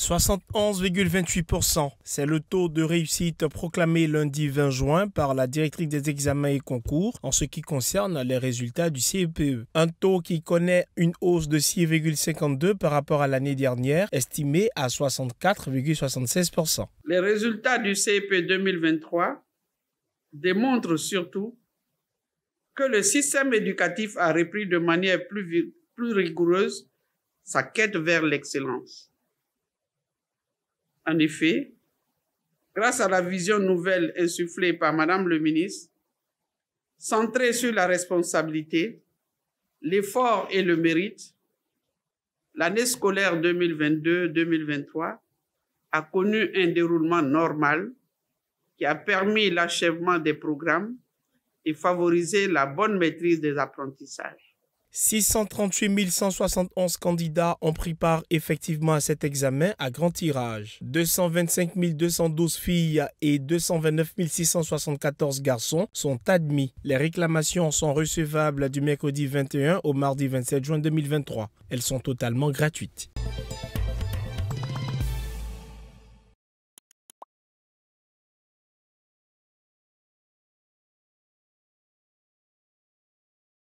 71,28%, c'est le taux de réussite proclamé lundi 20 juin par la directrice des examens et concours en ce qui concerne les résultats du CEPE. E. Un taux qui connaît une hausse de 6,52 par rapport à l'année dernière, estimé à 64,76%. Les résultats du CEPE 2023 e démontrent surtout que le système éducatif a repris de manière plus, plus rigoureuse sa quête vers l'excellence en effet, grâce à la vision nouvelle insufflée par Madame le ministre, centrée sur la responsabilité, l'effort et le mérite, l'année scolaire 2022-2023 a connu un déroulement normal qui a permis l'achèvement des programmes et favorisé la bonne maîtrise des apprentissages. 638 171 candidats ont pris part effectivement à cet examen à grand tirage. 225 212 filles et 229 674 garçons sont admis. Les réclamations sont recevables du mercredi 21 au mardi 27 juin 2023. Elles sont totalement gratuites.